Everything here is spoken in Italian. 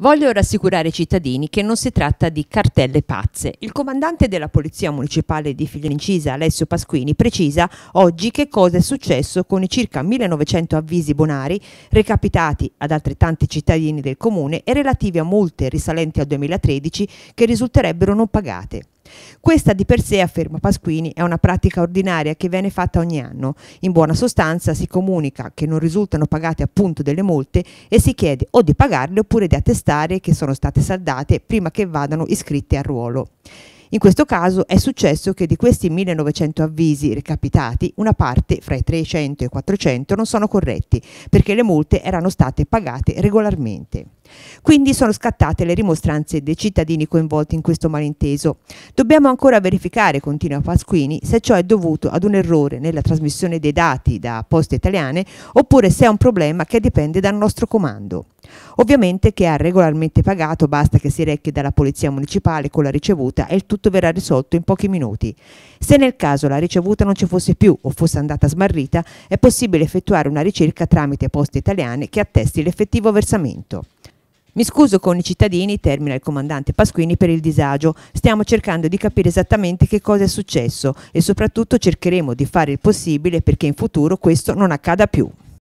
Voglio rassicurare i cittadini che non si tratta di cartelle pazze. Il comandante della Polizia Municipale di Figlioncisa, Alessio Pasquini, precisa oggi che cosa è successo con i circa 1900 avvisi bonari recapitati ad altrettanti cittadini del comune e relativi a multe risalenti al 2013 che risulterebbero non pagate. Questa di per sé, afferma Pasquini, è una pratica ordinaria che viene fatta ogni anno. In buona sostanza si comunica che non risultano pagate appunto delle multe e si chiede o di pagarle oppure di attestare che sono state saldate prima che vadano iscritte al ruolo. In questo caso è successo che di questi 1900 avvisi recapitati, una parte, fra i 300 e i 400, non sono corretti, perché le multe erano state pagate regolarmente. Quindi sono scattate le rimostranze dei cittadini coinvolti in questo malinteso. Dobbiamo ancora verificare, continua Pasquini, se ciò è dovuto ad un errore nella trasmissione dei dati da poste italiane oppure se è un problema che dipende dal nostro comando. Ovviamente che ha regolarmente pagato basta che si recchi dalla Polizia Municipale con la ricevuta e il tutto verrà risolto in pochi minuti. Se nel caso la ricevuta non ci fosse più o fosse andata smarrita, è possibile effettuare una ricerca tramite poste italiane che attesti l'effettivo versamento. Mi scuso con i cittadini, termina il comandante Pasquini, per il disagio. Stiamo cercando di capire esattamente che cosa è successo e soprattutto cercheremo di fare il possibile perché in futuro questo non accada più.